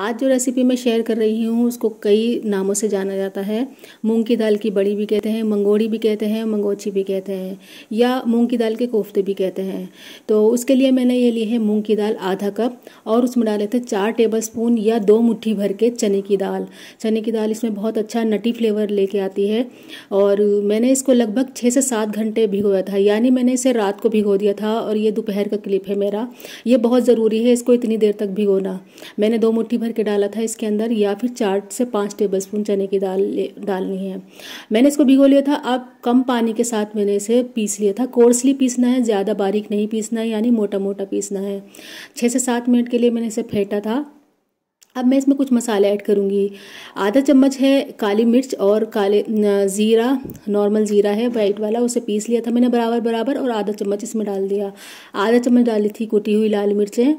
आज जो रेसिपी मैं शेयर कर रही हूँ उसको कई नामों से जाना जाता है मूंग की दाल की बड़ी भी कहते हैं मंगोड़ी भी कहते हैं मंगोची भी कहते हैं या मूंग की दाल के कोफ्ते भी कहते हैं तो उसके लिए मैंने ये ली है मूंग की दाल आधा कप और उसमें डाले थे चार टेबल स्पून या दो मुट्ठी भर के चने की दाल चने की दाल इसमें बहुत अच्छा नटी फ्लेवर लेके आती है और मैंने इसको लगभग छः से सात घंटे भिगोया था यानी मैंने इसे रात को भिगो दिया था और ये दोपहर का क्लिप है मेरा ये बहुत ज़रूरी है इसको इतनी देर तक भिगोना मैंने दो मुठ्ठी भर भर के डाला था इसके अंदर या फिर चार से पाँच टेबल स्पून चने की दाल डालनी है मैंने इसको भिगो लिया था अब कम पानी के साथ मैंने इसे पीस लिया था कोर्सली पीसना है ज़्यादा बारीक नहीं पीसना है यानी मोटा मोटा पीसना है छः से सात मिनट के लिए मैंने इसे फेंटा था अब मैं इसमें कुछ मसाले ऐड करूँगी आधा चम्मच है काली मिर्च और काले ज़ीरा नॉर्मल ज़ीरा है वाइट वाला उसे पीस लिया था मैंने बराबर बराबर और आधा चम्मच इसमें डाल दिया आधा चम्मच डाली थी कुटी हुई लाल मिर्चें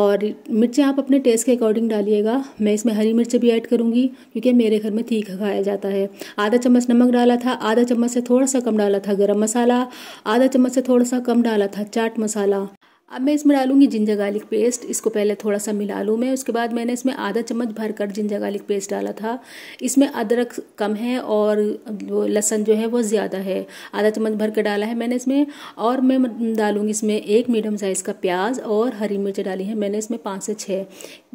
और मिर्चें आप अपने टेस्ट के अकॉर्डिंग डालिएगा मैं इसमें हरी मिर्च भी ऐड करूँगी क्योंकि मेरे घर में तीखा खाया जाता है आधा चम्मच नमक डाला था आधा चम्मच से थोड़ा सा कम डाला था गर्म मसाला आधा चम्मच से थोड़ा सा कम डाला था चाट मसाला अब मैं इसमें डालूंगी जिंजर गार्लिक पेस्ट इसको पहले थोड़ा सा मिला लूँ मैं उसके बाद मैंने इसमें आधा चम्मच भर कर जिंजर गार्लिक पेस्ट डाला था इसमें अदरक कम है और वो लहसन जो है वो ज़्यादा है आधा चम्मच भर कर डाला है मैंने इसमें और मैं डालूंगी इसमें एक मीडियम साइज़ का प्याज और हरी मिर्च डाली है मैंने इसमें पाँच से छः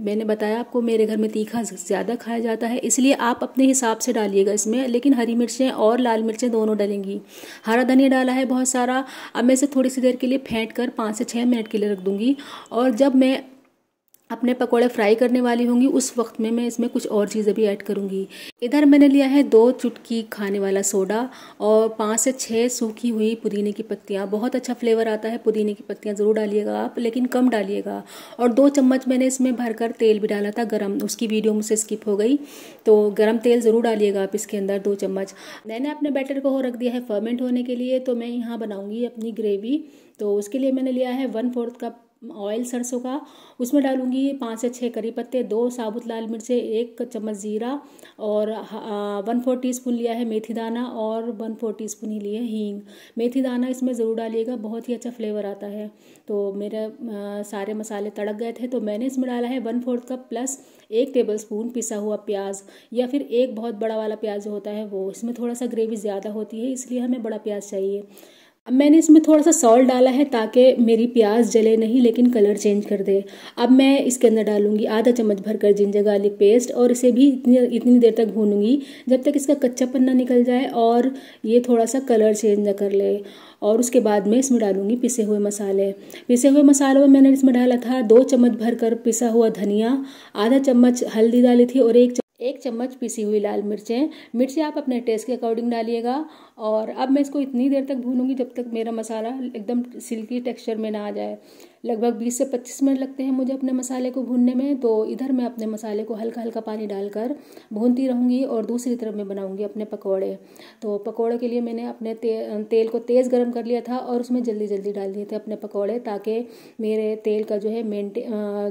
मैंने बताया आपको मेरे घर में तीखा ज़्यादा खाया जाता है इसलिए आप अपने हिसाब से डालिएगा इसमें लेकिन हरी मिर्चें और लाल मिर्चें दोनों डलेंगी हरा धनिया डाला है बहुत सारा अब मैं इसे थोड़ी सी देर के लिए फेंट कर पाँच से छः मिनट मिनट के लिए रख दूंगी और जब मैं अपने पकौड़े फ्राई करने वाली होंगी उस वक्त में मैं इसमें कुछ और चीज़ें भी ऐड करूँगी इधर मैंने लिया है दो चुटकी खाने वाला सोडा और पाँच से छः सूखी हुई पुदीने की पत्तियाँ बहुत अच्छा फ्लेवर आता है पुदीने की पत्तियाँ ज़रूर डालिएगा आप लेकिन कम डालिएगा और दो चम्मच मैंने इसमें भरकर तेल भी डाला था गर्म उसकी वीडियो मुझसे स्किप हो गई तो गर्म तेल ज़रूर डालिएगा आप इसके अंदर दो चम्मच मैंने अपने बैटर को रख दिया है फर्मेंट होने के लिए तो मैं यहाँ बनाऊँगी अपनी ग्रेवी तो उसके लिए मैंने लिया है वन फोर्थ कप ऑयल सरसों का उसमें डालूंगी पाँच से छः करी पत्ते दो साबुत लाल मिर्चें एक चम्मच ज़ीरा और वन फोर स्पून लिया है मेथी दाना और वन फोर स्पून ही लिए हींग मेथी दाना इसमें ज़रूर डालिएगा बहुत ही अच्छा फ्लेवर आता है तो मेरे सारे मसाले तड़क गए थे तो मैंने इसमें डाला है वन फोर्थ कप प्लस एक टेबल स्पून पिसा हुआ प्याज या फिर एक बहुत बड़ा वाला प्याज होता है वो इसमें थोड़ा सा ग्रेवी ज़्यादा होती है इसलिए हमें बड़ा प्याज चाहिए अब मैंने इसमें थोड़ा सा सॉल्ट डाला है ताकि मेरी प्याज जले नहीं लेकिन कलर चेंज कर दे अब मैं इसके अंदर डालूंगी आधा चम्मच भर कर जिंजर गार्लिक पेस्ट और इसे भी इतनी इतनी देर तक भूनूंगी जब तक इसका कच्चा पन्ना निकल जाए और ये थोड़ा सा कलर चेंज न कर ले और उसके बाद मैं इसमें डालूंगी पिसे हुए मसाले पिसे हुए मसालों में मैंने इसमें डाला था दो चम्मच भरकर पिसा हुआ धनिया आधा चम्मच हल्दी डाली थी और एक एक चम्मच पीसी हुई लाल मिर्चें मिर्ची आप अपने टेस्ट के अकॉर्डिंग डालिएगा और अब मैं इसको इतनी देर तक भूनूंगी जब तक मेरा मसाला एकदम सिल्की टेक्सचर में ना आ जाए लगभग 20 से 25 मिनट लगते हैं मुझे अपने मसाले को भूनने में तो इधर मैं अपने मसाले को हल्का हल्का पानी डालकर भूनती रहूँगी और दूसरी तरफ मैं बनाऊँगी अपने पकौड़े तो पकौड़े के लिए मैंने अपने ते, तेल को तेज़ गर्म कर लिया था और उसमें जल्दी जल्दी डाल दिए थे अपने पकौड़े ताकि मेरे तेल का जो है मेनटे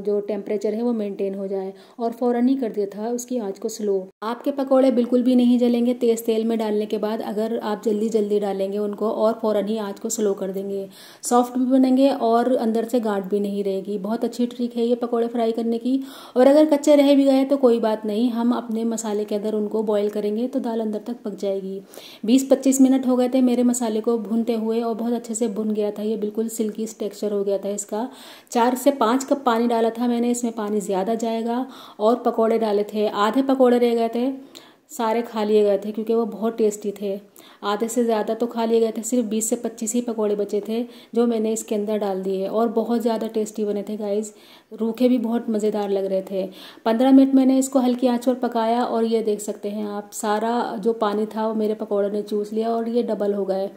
जो टेम्परेचर है वो मेनटेन हो जाए और फ़ौरन ही कर दिया था उसकी आँच को स्लो आपके पकौड़े बिल्कुल भी नहीं जलेंगे तेज़ तेल में डालने के बाद अगर आप जल्दी जल्दी डालेंगे उनको और फ़ौरन ही आँच को स्लो कर देंगे सॉफ्ट भी बनेंगे और अंदर से गांठ भी नहीं रहेगी बहुत अच्छी ट्रिक है ये पकौड़े फ्राई करने की और अगर कच्चे रह भी गए तो कोई बात नहीं हम अपने मसाले के अंदर उनको बॉयल करेंगे तो दाल अंदर तक पक जाएगी बीस पच्चीस मिनट हो गए थे मेरे मसाले को भूनते हुए और बहुत अच्छे से भुन गया था ये बिल्कुल सिल्की टेक्स्चर हो गया था इसका चार से पाँच कप पानी डाला था मैंने इसमें पानी ज़्यादा जाएगा और पकौड़े डाले थे आधे पकौड़े रह गए थे सारे खा लिए गए थे क्योंकि वो बहुत टेस्टी थे आधे से ज़्यादा तो खा लिए गए थे सिर्फ बीस से पच्चीस ही पकौड़े बचे थे जो मैंने इसके अंदर डाल दिए और बहुत ज़्यादा टेस्टी बने थे गाइज़ रूखे भी बहुत मज़ेदार लग रहे थे पंद्रह मिनट मैंने इसको हल्की आंच पर पकाया और ये देख सकते हैं आप सारा जो पानी था वो मेरे पकौड़े ने चूस लिया और ये डबल हो गए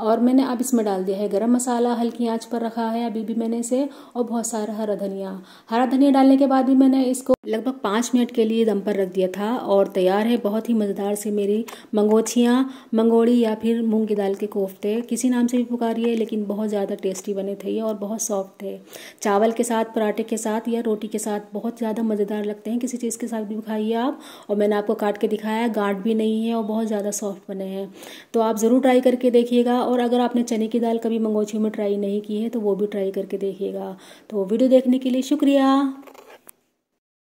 और मैंने अब इसमें डाल दिया है गरम मसाला हल्की आंच पर रखा है अभी भी मैंने इसे और बहुत सारा हरा धनिया हरा धनिया डालने के बाद भी मैंने इसको लगभग पाँच मिनट के लिए दम पर रख दिया था और तैयार है बहुत ही मज़ेदार से मेरी मंगोछियाँ मंगोड़ी या फिर मूँग की दाल के कोफ्ते किसी नाम से भी पुकारिए लेकिन बहुत ज़्यादा टेस्टी बने थे ये और बहुत सॉफ्ट थे चावल के साथ पराठे के साथ या रोटी के साथ बहुत ज़्यादा मज़ेदार लगते हैं किसी चीज़ के साथ भी खाइए आप और मैंने आपको काट के दिखाया है गाढ़ भी नहीं है और बहुत ज़्यादा सॉफ्ट बने हैं तो आप ज़रूर ट्राई करके देखिएगा और अगर आपने चने की दाल कभी मंगोछी में ट्राई नहीं की है तो वो भी ट्राई करके देखिएगा तो वीडियो देखने के लिए शुक्रिया